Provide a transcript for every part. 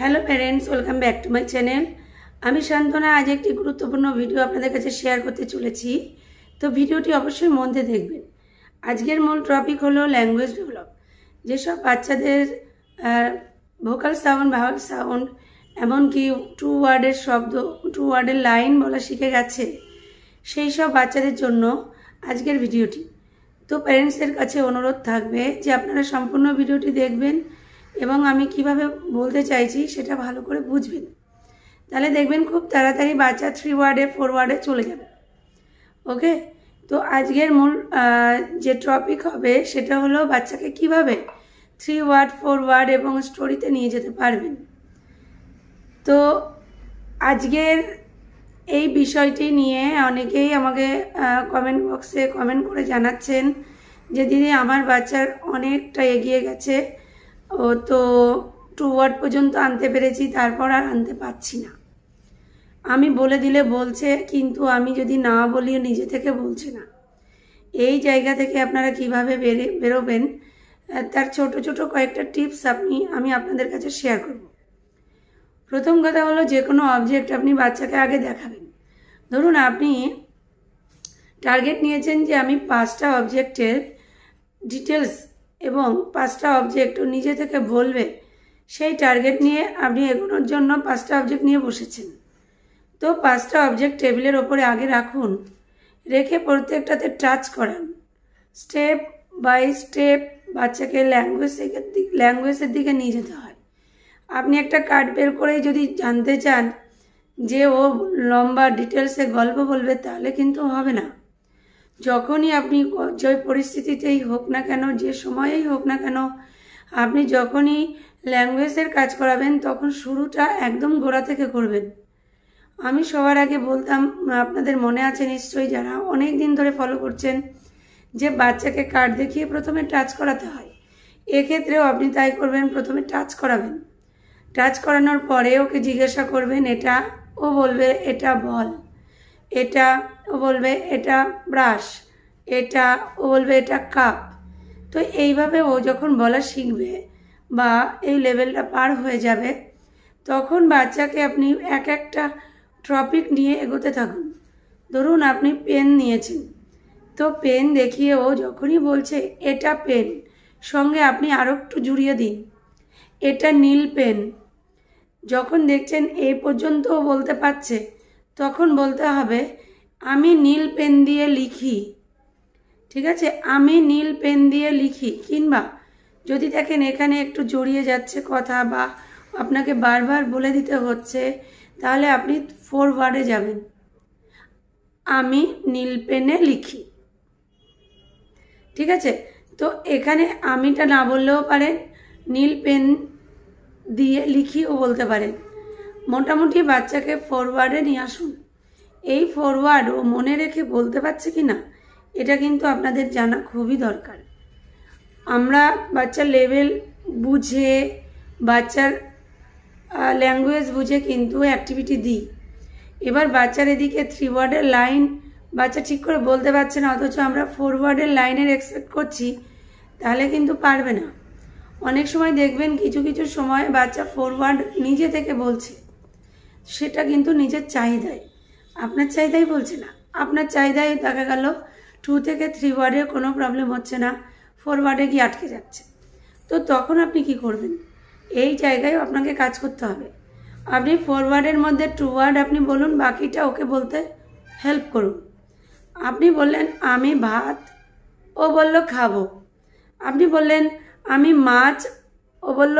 hello parents welcome back to my channel আমি সান্ত্বনা আজ একটি গুরুত্বপূর্ণ ভিডিও আপনাদের কাছে শেয়ার করতে চলেছি তো ভিডিওটি অবশ্যই মন দিয়ে দেখবেন আজকের মূল টপিক হলো ল্যাঙ্গুয়েজ ডেভেলপ যেসব বাচ্চাদের ভোকাল সাউন্ড ভাওয়াল সাউন্ড এমনকি টু ওয়ার্ডের শব্দ টু ওয়ার্ডের লাইন বলা শিখে গেছে সেই সব বাচ্চাদের জন্য আজকের ভিডিওটি তো প্যারেন্টসের কাছে অনুরোধ থাকবে যে আপনারা সম্পূর্ণ ভিডিওটি দেখবেন এবং আমি কিভাবে বলতে চাইছি সেটা ভালো করে বুঝবেন তাহলে দেখবেন খুব তাড়াতাড়ি বাচ্চা থ্রি ওয়ার্ডে ফোর ওয়ার্ডে চলে যাবে ওকে তো আজকের মূল যে টপিক হবে সেটা হলো বাচ্চাকে কিভাবে থ্রি ওয়ার্ড ফোর ওয়ার্ড এবং স্টোরিতে নিয়ে যেতে পারবেন তো আজকের এই বিষয়টি নিয়ে অনেকেই আমাকে কমেন্ট বক্সে কমেন্ট করে জানাচ্ছেন যে দিদি আমার বাচ্চার অনেকটা এগিয়ে গেছে ও তো টু ওয়ার্ড পর্যন্ত আনতে পেরেছি তারপর আর আনতে পারছি না আমি বলে দিলে বলছে কিন্তু আমি যদি না বলি নিজে থেকে বলছে না এই জায়গা থেকে আপনারা কিভাবে বেরে বেরোবেন তার ছোট ছোট কয়েকটা টিপস আপনি আমি আপনাদের কাছে শেয়ার করব প্রথম কথা হলো যে কোনো অবজেক্ট আপনি বাচ্চাকে আগে দেখাবেন ধরুন আপনি টার্গেট নিয়েছেন যে আমি পাঁচটা অবজেক্টের ডিটেলস এবং পাঁচটা অবজেক্টও নিজে থেকে বলবে সেই টার্গেট নিয়ে আপনি এগোনোর জন্য পাঁচটা অবজেক্ট নিয়ে বসেছেন তো পাঁচটা অবজেক্ট টেবিলের ওপরে আগে রাখুন রেখে প্রত্যেকটাতে টাচ করান স্টেপ বাই স্টেপ বাচ্চাকে ল্যাঙ্গুয়েজ ল্যাঙ্গুয়েজের দিকে নিয়ে যেতে হয় আপনি একটা কার্ড বের করেই যদি জানতে চান যে ও লম্বা ডিটেলসে গল্প বলবে তাহলে কিন্তু হবে না যখনই আপনি যে পরিস্থিতিতেই হোক না কেন যে সময়েই হোক না কেন আপনি যখনই ল্যাঙ্গুয়েজের কাজ করাবেন তখন শুরুটা একদম গোড়া থেকে করবেন আমি সবার আগে বলতাম আপনাদের মনে আছে নিশ্চয়ই যারা অনেক দিন ধরে ফলো করছেন যে বাচ্চাকে কার্ড দেখিয়ে প্রথমে টাচ করাতে হয় এক্ষেত্রেও আপনি তাই করবেন প্রথমে টাচ করাবেন টাচ করানোর পরে ওকে জিজ্ঞাসা করবেন এটা ও বলবে এটা বল এটা ও বলবে এটা ব্রাশ এটা ও বলবে এটা কাপ তো এইভাবে ও যখন বলা শিখবে বা এই লেভেলটা পার হয়ে যাবে তখন বাচ্চাকে আপনি এক একটা ট্রপিক নিয়ে এগোতে থাকুন ধরুন আপনি পেন নিয়েছেন তো পেন দেখিয়ে ও যখনই বলছে এটা পেন সঙ্গে আপনি আরও একটু জুড়িয়ে দিন এটা নীল পেন যখন দেখছেন এই পর্যন্ত বলতে পারছে তখন বলতে হবে আমি নীল পেন দিয়ে লিখি ঠিক আছে আমি নীল পেন দিয়ে লিখি কিংবা যদি দেখেন এখানে একটু জড়িয়ে যাচ্ছে কথা বা আপনাকে বারবার বলে দিতে হচ্ছে তাহলে আপনি ওয়ার্ডে যাবেন আমি নীল পেনে লিখি ঠিক আছে তো এখানে আমিটা না বললেও পারেন নীল পেন দিয়ে লিখিও বলতে পারেন মোটামুটি বাচ্চাকে ফরওয়ার্ডে নিয়ে আসুন এই ফরওয়ার্ড ও মনে রেখে বলতে পারছে কি না এটা কিন্তু আপনাদের জানা খুবই দরকার আমরা বাচ্চার লেভেল বুঝে বাচ্চার ল্যাঙ্গুয়েজ বুঝে কিন্তু অ্যাক্টিভিটি দিই এবার বাচ্চার এদিকে থ্রি ওয়ার্ডের লাইন বাচ্চা ঠিক করে বলতে পারছে না অথচ আমরা ফোর ওয়ার্ডের লাইনের এক্সপেক্ট করছি তাহলে কিন্তু পারবে না অনেক সময় দেখবেন কিছু কিছু সময় বাচ্চা ফোর ওয়ার্ড নিজে থেকে বলছে সেটা কিন্তু নিজের চাহিদায় আপনার চাহিদাই বলছে না আপনার চাহিদায় দেখা গেল টু থেকে থ্রি ওয়ার্ডে কোনো প্রবলেম হচ্ছে না ফোর ওয়ার্ডে গিয়ে আটকে যাচ্ছে তো তখন আপনি কি করবেন এই জায়গায় আপনাকে কাজ করতে হবে আপনি ফোর ওয়ার্ডের মধ্যে টু ওয়ার্ড আপনি বলুন বাকিটা ওকে বলতে হেল্প করুন আপনি বললেন আমি ভাত ও বলল খাবো আপনি বললেন আমি মাছ ও বলল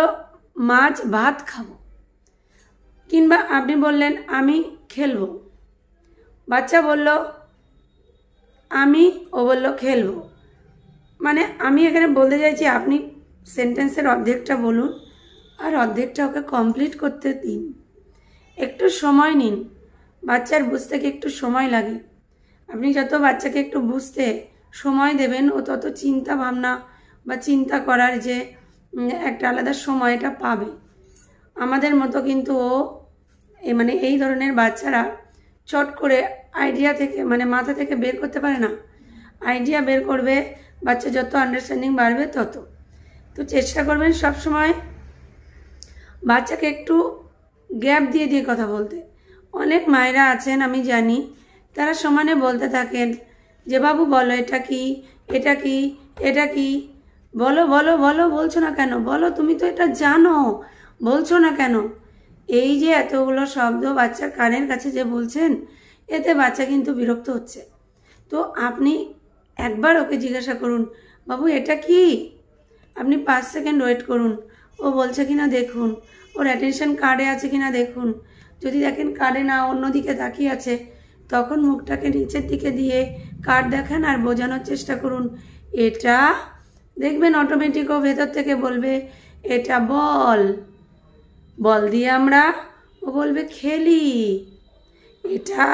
মাছ ভাত খাবো কিংবা আপনি বললেন আমি খেলব বাচ্চা বলল আমি ও বলল খেলব মানে আমি এখানে বলতে চাইছি আপনি সেন্টেন্সের অর্ধেকটা বলুন আর অর্ধেকটা ওকে কমপ্লিট করতে দিন একটু সময় নিন বাচ্চার বুঝতে একটু সময় লাগে আপনি যত বাচ্চাকে একটু বুঝতে সময় দেবেন ও তত চিন্তা ভাবনা বা চিন্তা করার যে একটা আলাদা সময় এটা পাবে আমাদের মতো কিন্তু ও এ মানে এই ধরনের বাচ্চারা চট করে আইডিয়া থেকে মানে মাথা থেকে বের করতে পারে না আইডিয়া বের করবে বাচ্চা যত আন্ডারস্ট্যান্ডিং বাড়বে তত তো চেষ্টা করবেন সব সময় বাচ্চাকে একটু গ্যাপ দিয়ে দিয়ে কথা বলতে অনেক মায়েরা আছেন আমি জানি তারা সমানে বলতে থাকেন যে বাবু বলো এটা কি এটা কি এটা কি বলো বলো বলো বলছো না কেন বলো তুমি তো এটা জানো বলছো না কেন এই যে এতগুলো শব্দ বাচ্চার কানের কাছে যে বলছেন এতে বাচ্চা কিন্তু বিরক্ত হচ্ছে তো আপনি একবার ওকে জিজ্ঞাসা করুন বাবু এটা কি আপনি পাঁচ সেকেন্ড ওয়েট করুন ও বলছে কি না দেখুন ওর অ্যাটেনশন কার্ডে আছে কি না দেখুন যদি দেখেন কার্ডে না অন্যদিকে তাকিয়ে আছে তখন মুখটাকে নিচের দিকে দিয়ে কার্ড দেখান আর বোঝানোর চেষ্টা করুন এটা দেখবেন অটোমেটিক ও ভেতর থেকে বলবে এটা বল বল দিয়ে আমরা ও বলবে খেলি এটা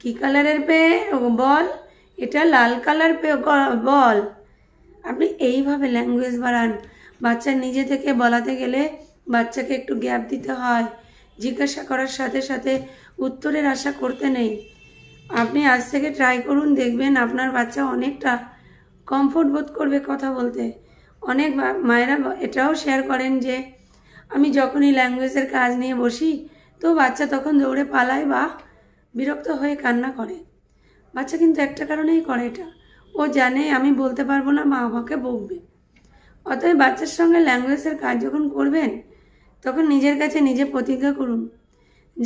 কী কালারের পেয়ে বল এটা লাল কালার পেয়ে বল আপনি এইভাবে ল্যাঙ্গুয়েজ বাড়ান বাচ্চা নিজে থেকে বলাতে গেলে বাচ্চাকে একটু গ্যাপ দিতে হয় জিজ্ঞাসা করার সাথে সাথে উত্তরের আশা করতে নেই আপনি আজ থেকে ট্রাই করুন দেখবেন আপনার বাচ্চা অনেকটা কমফোর্ট বোধ করবে কথা বলতে অনেক মায়েরা এটাও শেয়ার করেন যে আমি যখনই ল্যাঙ্গুয়েজের কাজ নিয়ে বসি তো বাচ্চা তখন দৌড়ে পালায় বা বিরক্ত হয়ে কান্না করে বাচ্চা কিন্তু একটা কারণেই করে এটা ও জানে আমি বলতে পারবো না মা আমাকে বকবে অতএব বাচ্চার সঙ্গে ল্যাঙ্গুয়েজের কাজ যখন করবেন তখন নিজের কাছে নিজে প্রতিজ্ঞা করুন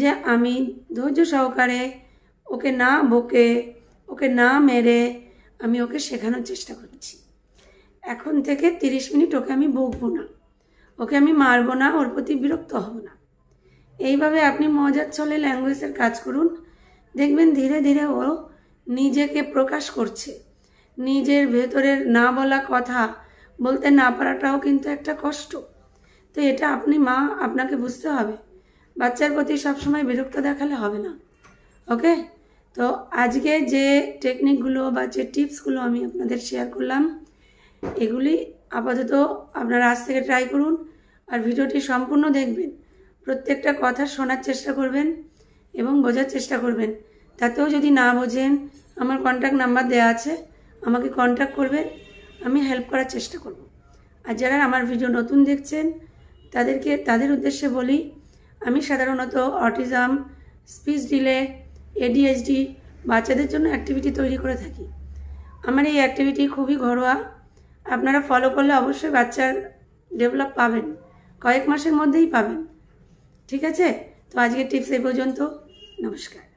যে আমি ধৈর্য সহকারে ওকে না বকে ওকে না মেরে আমি ওকে শেখানোর চেষ্টা করছি এখন থেকে তিরিশ মিনিট ওকে আমি বকবো না ওকে আমি মারবো না ওর প্রতি বিরক্ত হব না এইভাবে আপনি মজার ছলে ল্যাঙ্গুয়েজের কাজ করুন দেখবেন ধীরে ধীরে ও নিজেকে প্রকাশ করছে নিজের ভেতরের না বলা কথা বলতে না পারাটাও কিন্তু একটা কষ্ট তো এটা আপনি মা আপনাকে বুঝতে হবে বাচ্চার প্রতি সবসময় বিরক্ত দেখালে হবে না ওকে তো আজকে যে টেকনিকগুলো বা যে টিপসগুলো আমি আপনাদের শেয়ার করলাম এগুলি আপাতত আপনারা আজ থেকে ট্রাই করুন আর ভিডিওটি সম্পূর্ণ দেখবেন প্রত্যেকটা কথা শোনার চেষ্টা করবেন এবং বোঝার চেষ্টা করবেন তাতেও যদি না বোঝেন আমার কন্ট্যাক্ট নাম্বার দেওয়া আছে আমাকে কন্ট্যাক্ট করবেন আমি হেল্প করার চেষ্টা করব আর যারা আমার ভিডিও নতুন দেখছেন তাদেরকে তাদের উদ্দেশ্যে বলি আমি সাধারণত অটিজম স্পিচ ডিলে এডিএসডি বাচ্চাদের জন্য অ্যাক্টিভিটি তৈরি করে থাকি আমার এই অ্যাক্টিভিটি খুবই ঘরোয়া আপনারা ফলো করলে অবশ্যই বাচ্চার ডেভেলপ পাবেন কয়েক মাসের মধ্যেই পাবেন ঠিক আছে তো আজকের টিপস এই পর্যন্ত নমস্কার